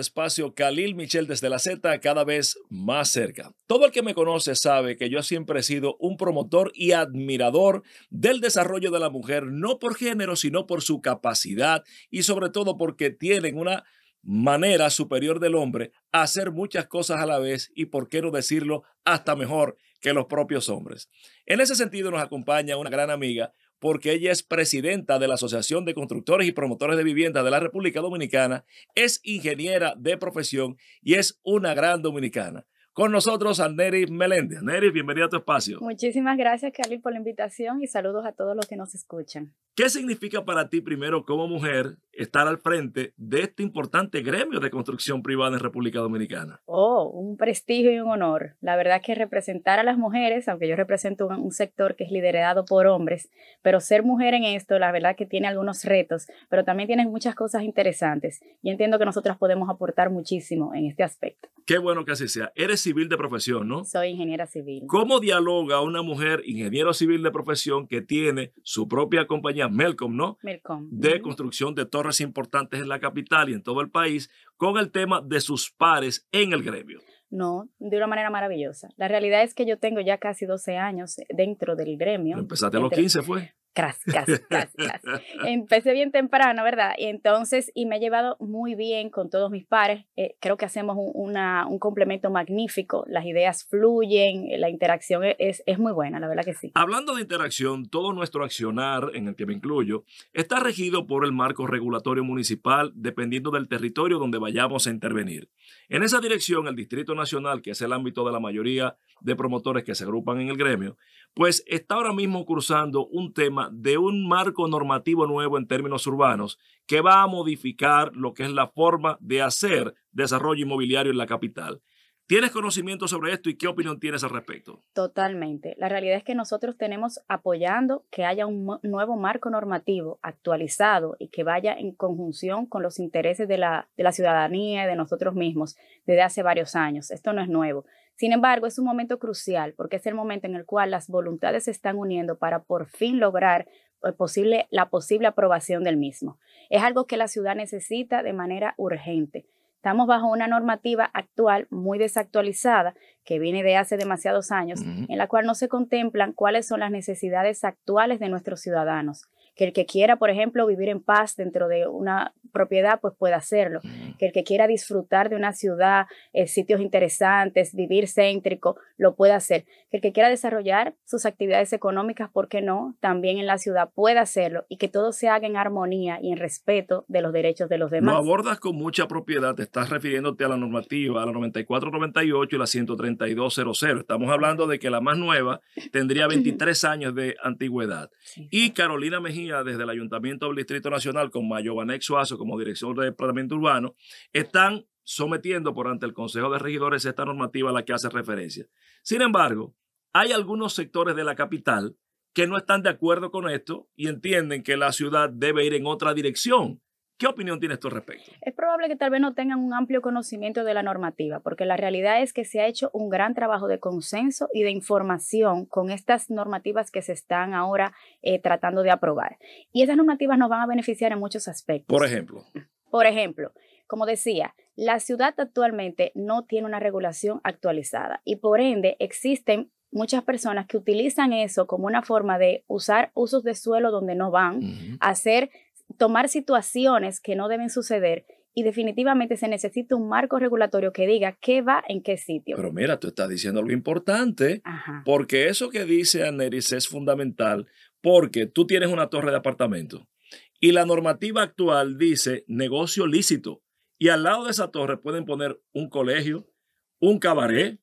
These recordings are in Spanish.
espacio, Khalil Michel desde la Z, cada vez más cerca. Todo el que me conoce sabe que yo siempre he sido un promotor y admirador del desarrollo de la mujer, no por género, sino por su capacidad y sobre todo porque tienen una manera superior del hombre a hacer muchas cosas a la vez y, por qué no decirlo, hasta mejor que los propios hombres. En ese sentido nos acompaña una gran amiga, porque ella es presidenta de la Asociación de Constructores y Promotores de Vivienda de la República Dominicana, es ingeniera de profesión y es una gran dominicana. Con nosotros, Neris Meléndez. Neris, bienvenida a tu espacio. Muchísimas gracias, Cali, por la invitación y saludos a todos los que nos escuchan. ¿Qué significa para ti, primero, como mujer, estar al frente de este importante gremio de construcción privada en República Dominicana? Oh, un prestigio y un honor. La verdad que representar a las mujeres, aunque yo represento un, sector que es liderado por hombres, pero ser mujer en esto, la verdad que tiene algunos retos, pero también tiene muchas cosas interesantes. Y entiendo que nosotras podemos aportar muchísimo en este aspecto. Qué bueno que así sea. Eres civil de profesión, ¿no? Soy ingeniera civil. ¿Cómo dialoga una mujer ingeniera civil de profesión que tiene su propia compañía, Melcom, ¿no? Melcom. De construcción de torres importantes en la capital y en todo el país con el tema de sus pares en el gremio. No, de una manera maravillosa. La realidad es que yo tengo ya casi 12 años eh, dentro del gremio. empezaste a los 15, ¿fue? Gracias, gracias. Empecé bien temprano, ¿verdad? Y entonces, y me he llevado muy bien con todos mis pares. Eh, creo que hacemos un, complemento magnífico. Las ideas fluyen, eh, la interacción e, es, es muy buena, la verdad que sí. Hablando de interacción, todo nuestro accionar, en el que me incluyo, está regido por el marco regulatorio municipal, dependiendo del territorio donde vayamos a intervenir. En esa dirección, el Distrito Nacional, que es el ámbito de la mayoría de promotores que se agrupan en el gremio, pues está ahora mismo cruzando un tema de un marco normativo nuevo en términos urbanos que va a modificar lo que es la forma de hacer desarrollo inmobiliario en la capital. ¿Tienes conocimiento sobre esto y qué opinión tienes al respecto? Totalmente. La realidad es que nosotros tenemos apoyando que haya un nuevo marco normativo actualizado y que vaya en conjunción con los intereses de la ciudadanía y de nosotros mismos desde hace varios años. Esto no es nuevo. Sin embargo, es un momento crucial porque es el momento en el cual las voluntades se están uniendo para por fin lograr eh, la posible aprobación del mismo. Es algo que la ciudad necesita de manera urgente. Estamos bajo una normativa actual muy desactualizada que viene de hace demasiados años, en la cual no se contemplan cuáles son las necesidades actuales de nuestros ciudadanos que el que quiera, por ejemplo, vivir en paz dentro de una propiedad, pues pueda hacerlo, mm. que el que quiera disfrutar de una ciudad, eh, sitios interesantes, vivir céntrico, lo pueda hacer, que el que quiera desarrollar sus actividades económicas, ¿por qué no? También en la ciudad pueda hacerlo y que todo se haga en armonía y en respeto de los derechos de los demás. No abordas con mucha propiedad, te estás refiriéndote a la normativa, a la 9498 y la 13200. Estamos hablando de que la más nueva tendría 23 años de antigüedad. Y Carolina Mejía desde el Ayuntamiento del Distrito Nacional con Mayobanex Suazo como director de planeamiento urbano, están sometiendo por ante el Consejo de Regidores esta normativa a la que hace referencia. Sin embargo, hay algunos sectores de la capital que no están de acuerdo con esto y entienden que la ciudad debe ir en otra dirección ¿Qué opinión tienes tú al respecto? Es probable que tal vez no tengan un amplio conocimiento de la normativa, porque la realidad es que se ha hecho un gran trabajo de consenso y de información con estas normativas que se están ahora eh, tratando de aprobar. Y esas normativas nos van a beneficiar en muchos aspectos. Por ejemplo. Por ejemplo, como decía, la ciudad actualmente no tiene una regulación actualizada y por ende existen muchas personas que utilizan eso como una forma de usar usos de suelo donde no van, a hacer tomar situaciones que no deben suceder y definitivamente se necesita un marco regulatorio que diga qué va en qué sitio. Pero mira, tú estás diciendo algo importante, porque eso que dice Aneris es fundamental, porque tú tienes una torre de apartamento y la normativa actual dice negocio lícito, y al lado de esa torre pueden poner un colegio, un cabaret,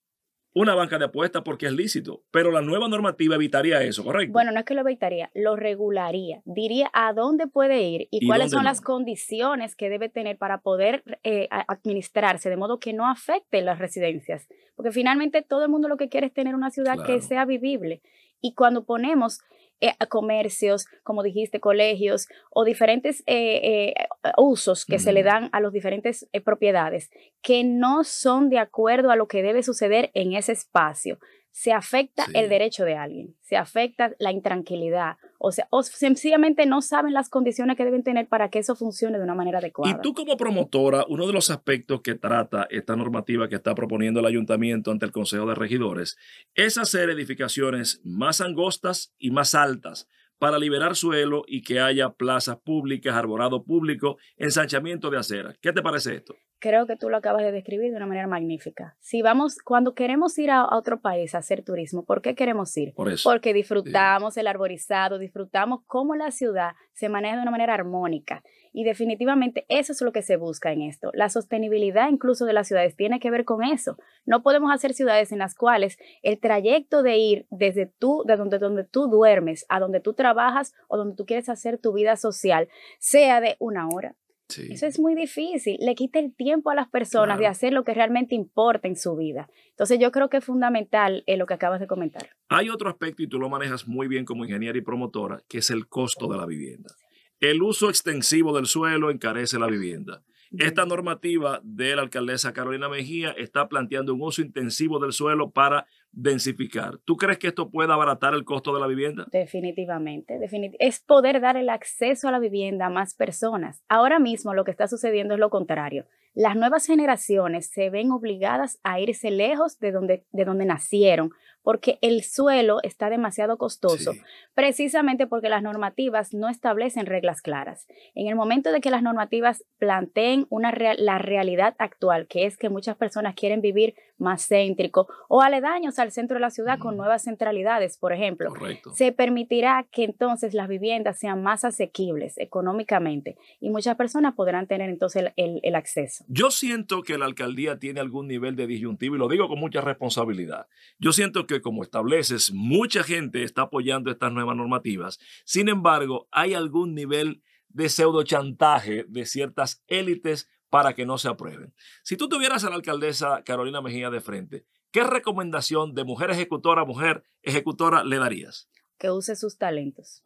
una banca de apuestas porque es lícito, pero la nueva normativa evitaría eso, ¿correcto? Bueno, no es que lo evitaría, lo regularía, diría a dónde puede ir y, cuáles son las condiciones que debe tener para poder eh, administrarse de modo que no afecte las residencias, porque finalmente todo el mundo lo que quiere es tener una ciudad que sea vivible y cuando ponemos eh, comercios, como dijiste, colegios o diferentes eh, eh, usos que se le dan a las diferentes propiedades que no son de acuerdo a lo que debe suceder en ese espacio se afecta el derecho de alguien, se afecta la intranquilidad, o sea, o sencillamente no saben las condiciones que deben tener para que eso funcione de una manera adecuada. Y tú como promotora, uno de los aspectos que trata esta normativa que está proponiendo el ayuntamiento ante el Consejo de Regidores es hacer edificaciones más angostas y más altas para liberar suelo y que haya plazas públicas, arborado público, ensanchamiento de aceras. ¿Qué te parece esto? Creo que tú lo acabas de describir de una manera magnífica. Si vamos, cuando queremos ir a, otro país a hacer turismo, ¿por qué queremos ir? Porque disfrutamos el arborizado, disfrutamos cómo la ciudad se maneja de una manera armónica y definitivamente eso es lo que se busca en esto. La sostenibilidad incluso de las ciudades tiene que ver con eso. No podemos hacer ciudades en las cuales el trayecto de ir desde tú, de donde, donde tú duermes, a donde tú trabajas o donde tú quieres hacer tu vida social, sea de una hora. Sí. Eso es muy difícil, le quita el tiempo a las personas de hacer lo que realmente importa en su vida. Entonces yo creo que es fundamental eh, lo que acabas de comentar. Hay otro aspecto, y tú lo manejas muy bien como ingeniera y promotora, que es el costo de la vivienda. El uso extensivo del suelo encarece la vivienda. Esta normativa de la alcaldesa Carolina Mejía está planteando un uso intensivo del suelo para densificar. ¿Tú crees que esto puede abaratar el costo de la vivienda? Definitivamente, es poder dar el acceso a la vivienda a más personas. Ahora mismo lo que está sucediendo es lo contrario. Las nuevas generaciones se ven obligadas a irse lejos de donde, de donde nacieron porque el suelo está demasiado costoso, precisamente porque las normativas no establecen reglas claras. En el momento de que las normativas planteen una la realidad actual, que es que muchas personas quieren vivir más céntrico o aledaños al centro de la ciudad con nuevas centralidades, por ejemplo, se permitirá que entonces las viviendas sean más asequibles económicamente y muchas personas podrán tener entonces el, acceso. Yo siento que la alcaldía tiene algún nivel de disyuntivo, y lo digo con mucha responsabilidad. Yo siento que como estableces, mucha gente está apoyando estas nuevas normativas. Sin embargo, hay algún nivel de pseudo chantaje de ciertas élites para que no se aprueben. Si tú tuvieras a la alcaldesa Carolina Mejía de frente, ¿qué recomendación de mujer ejecutora mujer ejecutora le darías? Que use sus talentos.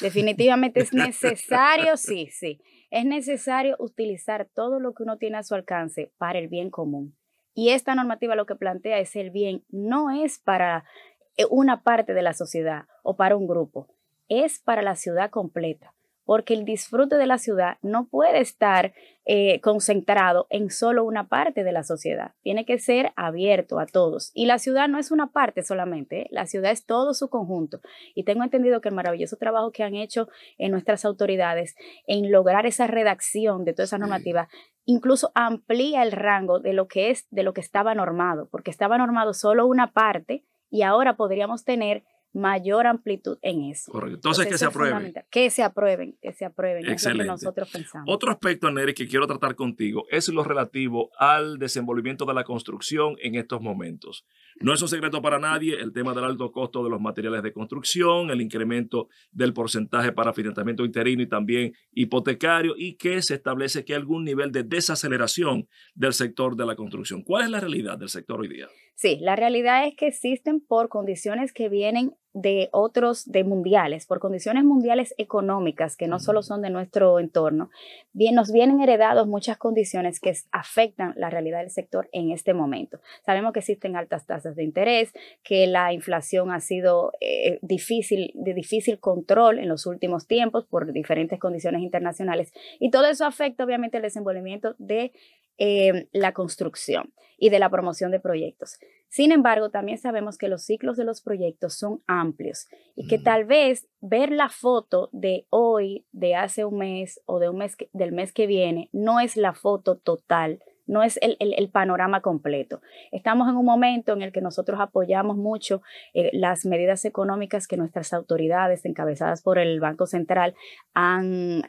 Definitivamente es necesario, sí, sí. Es necesario utilizar todo lo que uno tiene a su alcance para el bien común. Y esta normativa lo que plantea es el bien, no es para eh, una parte de la sociedad o para un grupo, es para la ciudad completa porque el disfrute de la ciudad no puede estar eh, concentrado en solo una parte de la sociedad, tiene que ser abierto a todos. Y la ciudad no es una parte solamente, ¿eh? la ciudad es todo su conjunto. Y tengo entendido que el maravilloso trabajo que han hecho en nuestras autoridades en lograr esa redacción de toda esa normativa incluso amplía el rango de lo que es de lo que estaba normado, porque estaba normado solo una parte y ahora podríamos tener mayor amplitud en eso. Correcto. Entonces, que se aprueben. Que se aprueben, que se aprueben. Excelente. Es lo que nosotros pensamos. Otro aspecto, Nery, que quiero tratar contigo es lo relativo al desenvolvimiento de la construcción en estos momentos. No es un secreto para nadie el tema del alto costo de los materiales de construcción, el incremento del porcentaje para financiamiento interino y también hipotecario y que se establece que hay algún nivel de desaceleración del sector de la construcción. ¿Cuál es la realidad del sector hoy día? Sí, la realidad es que existen por condiciones que vienen de otros, de mundiales, por condiciones mundiales económicas que no solo son de nuestro entorno, bien, nos vienen heredados muchas condiciones que afectan la realidad del sector en este momento. Sabemos que existen altas tasas de interés, que la inflación ha sido eh, difícil, de difícil control en los últimos tiempos por diferentes condiciones internacionales y todo eso afecta obviamente el desenvolvimiento de em, la construcción y de la promoción de proyectos. Sin embargo, también sabemos que los ciclos de los proyectos son amplios y que mm. tal vez ver la foto de hoy, de hace un mes o de mes del mes que viene, no es la foto total no es el, panorama completo. Estamos en un momento en el que nosotros apoyamos mucho eh, las medidas económicas que nuestras autoridades encabezadas por el Banco Central han,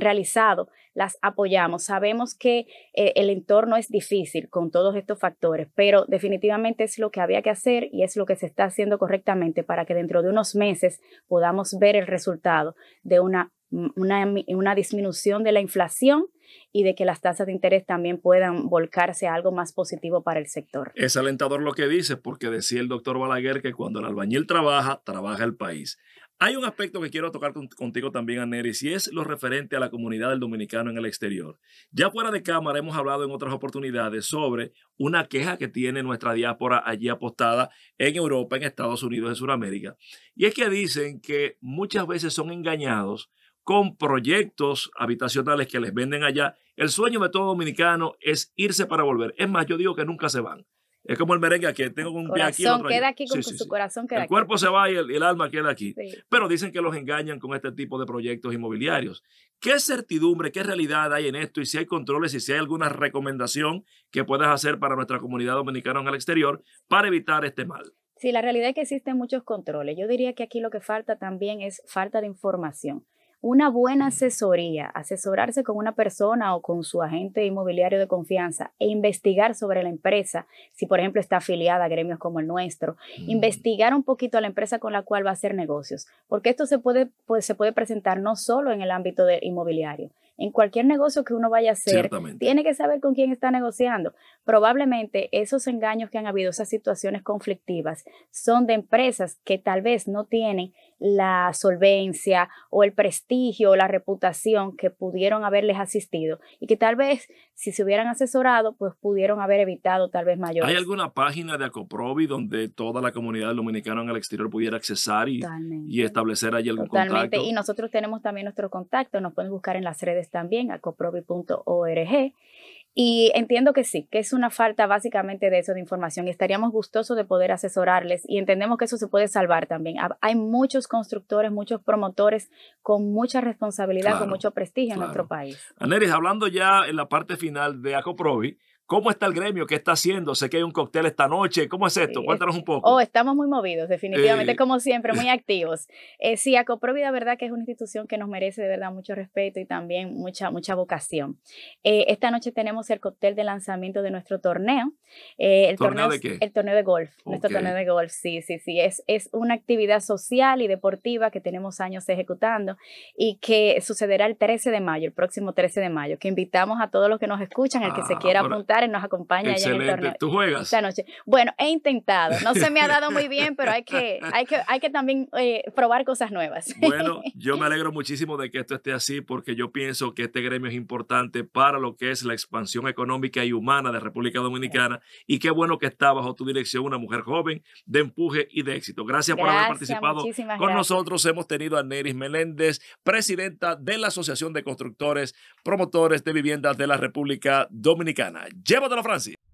realizado, las apoyamos. Sabemos que eh, el entorno es difícil con todos estos factores, pero definitivamente es lo que había que hacer y es lo que se está haciendo correctamente para que dentro de unos meses podamos ver el resultado de una, una, una disminución de la inflación y de que las tasas de interés también puedan volcarse a algo más positivo para el sector. Es alentador lo que dice, porque decía el doctor Balaguer que cuando el albañil trabaja, trabaja el país. Hay un aspecto que quiero tocar contigo también, Aneris, y es lo referente a la comunidad del dominicano en el exterior. Ya fuera de cámara hemos hablado en otras oportunidades sobre una queja que tiene nuestra diáspora allí apostada en Europa, en Estados Unidos, en Sudamérica. Y es que dicen que muchas veces son engañados con proyectos habitacionales que les venden allá. El sueño de todo dominicano es irse para volver. Es más, yo digo que nunca se van. Es como el merengue que tengo un pie aquí. queda aquí, su corazón El cuerpo se va y el, el alma queda aquí. Pero dicen que los engañan con este tipo de proyectos inmobiliarios. ¿Qué certidumbre, qué realidad hay en esto? Y si hay controles y si hay alguna recomendación que puedas hacer para nuestra comunidad dominicana en el exterior para evitar este mal. Sí, la realidad es que existen muchos controles. Yo diría que aquí lo que falta también es falta de información una buena asesoría, asesorarse con una persona o con su agente inmobiliario de confianza e investigar sobre la empresa, si por ejemplo está afiliada a gremios como el nuestro, mm. investigar un poquito a la empresa con la cual va a hacer negocios, porque esto se puede, pues, se puede presentar no solo en el ámbito de inmobiliario, en cualquier negocio que uno vaya a hacer, tiene que saber con quién está negociando. Probablemente esos engaños que han habido, esas situaciones conflictivas, son de empresas que tal vez no tienen la solvencia o el prestigio o la reputación que pudieron haberles asistido y que tal vez si se hubieran asesorado, pues pudieron haber evitado tal vez mayores. ¿Hay alguna página de Acoprovi donde toda la comunidad dominicana en el exterior pudiera accesar y, establecer allí algún Totalmente. Y nosotros tenemos también nuestro contacto, nos pueden buscar en las redes también a Y entiendo que sí, que es una falta básicamente de eso de información estaríamos gustosos de poder asesorarles y entendemos que eso se puede salvar también. Hay muchos constructores, muchos promotores con mucha responsabilidad, con mucho prestigio en nuestro país. Aneris, hablando ya en la parte final de Acoprovi, ¿Cómo está el gremio? ¿Qué está haciendo? Sé que hay un cóctel esta noche. ¿Cómo es esto? Cuéntanos un poco. Oh, estamos muy movidos, definitivamente, eh, como siempre, muy activos. Eh, sí, Acoprovida, verdad que es una institución que nos merece de verdad mucho respeto y también mucha, mucha vocación. Eh, esta noche tenemos el cóctel de lanzamiento de nuestro torneo. Eh, el ¿Torneo, de qué? El torneo de golf. Nuestro torneo de golf, sí, sí, sí. Es, es una actividad social y deportiva que tenemos años ejecutando y que sucederá el 13 de mayo, el próximo 13 de mayo, que invitamos a todos los que nos escuchan, el que se ah, quiera apuntar nos acompaña. Excelente, tú juegas. Esta noche. Bueno, he intentado, no se me ha dado muy bien, pero hay que, hay que, hay que también eh, probar cosas nuevas. Bueno, yo me alegro muchísimo de que esto esté así porque yo pienso que este gremio es importante para lo que es la expansión económica y humana de República Dominicana y qué bueno que está bajo tu dirección una mujer joven de empuje y de éxito. Gracias, por haber participado con nosotros. Hemos tenido a Neris Meléndez, presidenta de la Asociación de Constructores, Promotores de Viviendas de la República Dominicana. Gemma Dona Frase.